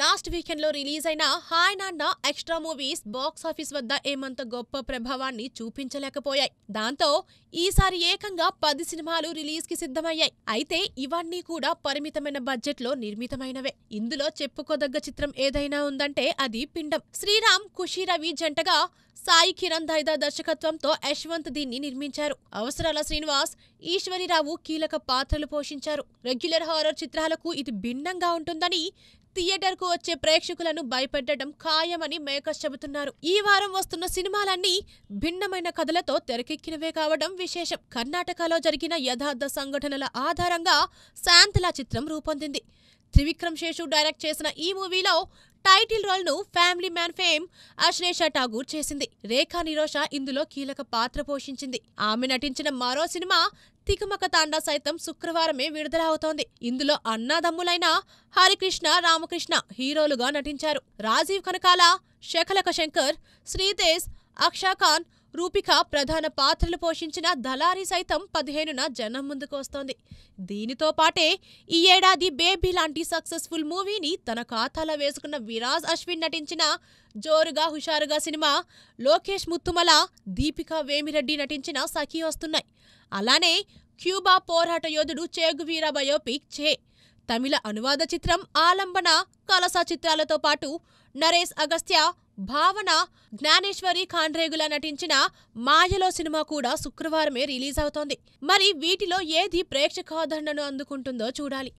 last వీకెండ్లో release అయిన hi నాన్న ఎక్స్ట్రా మూవీస్ బాక్సాఫీస్ వద్ద ఏమంత గొప్ప ప్రభావాన్ని చూపించలేకపోయాయి దాంతో ఈసారి ఏకంగా పది సినిమాలు రిలీజ్కి సిద్ధమయ్యాయి అయితే ఇవన్నీ కూడా పరిమితమైన బడ్జెట్లో నిర్మితమైనవే ఇందులో చెప్పుకోదగ్గ చిత్రం ఏదైనా ఉందంటే అది పిండం శ్రీరామ్ ఖుషీ రవి జంటగా సాయి కిరణ్ దైదా దర్శకత్వంతో యశ్వంత్ దీన్ని నిర్మించారు అవసరాల శ్రీనివాస్ ఈశ్వరిరావు కీలక పాత్రలు పోషించారు రెగ్యులర్ హారర్ చిత్రాలకు ఇది భిన్నంగా ఉంటుందని థియేటర్కు వచ్చే ప్రేక్షకులను భయపెట్టడం ఖాయమని మేకర్స్ చెబుతున్నారు ఈ వారం వస్తున్న సినిమాలన్నీ భిన్నమైన కథలతో తెరకెక్కినవే కావడం విశేషం కర్ణాటకలో జరిగిన యథార్థ సంఘటనల ఆధారంగా శాంతలా చిత్రం రూపొందింది త్రివిక్రమ్ శేషు డైరెక్ట్ చేసిన ఈ మూవీలో టైటిల్ రోల్ ను family man fame Ashlesha Thakur చేసింది రేఖా నిరోష ఇందులో కీలక పాత్ర పోషించింది ఆమె నటించిన మరో సినిమా తికమక తాండా సైతం శుక్రవారమే విడుదల అవుతోంది ఇందులో అన్నాదమ్ములైన హరికృష్ణ రామకృష్ణ హీరోలుగా నటించారు రాజీవ్ కనకాల శకలక శంకర్ శ్రీతేజ్ అక్షాఖాన్ రూపిక ప్రధాన పాత్రలు పోషించిన దళారి సైతం పదిహేనున జనం ముందుకొస్తోంది దీనితో పాటే ఈ ఏడాది బేబీ లాంటి సక్సెస్ఫుల్ మూవీని తన ఖాతాలో వేసుకున్న విరాజ్ అశ్విన్ నటించిన జోరుగా హుషారుగా సినిమా లోకేష్ ముత్తుమల దీపిక వేమిరెడ్డి నటించిన సఖీ వస్తున్నాయి అలానే క్యూబా పోరాట యోధుడు చేగువీర బయోపిక్ చే తమిళ అనువాద చిత్రం ఆలంబన కలసా చిత్రాలతో పాటు నరేష్ అగస్త్య భావన జ్ఞానేశ్వరి ఖాండ్రేగుల నటించిన మాయలో సినిమా కూడా శుక్రవారమే రిలీజ్ అవుతోంది మరి వీటిలో ఏది ప్రేక్షకాదరణను అందుకుంటుందో చూడాలి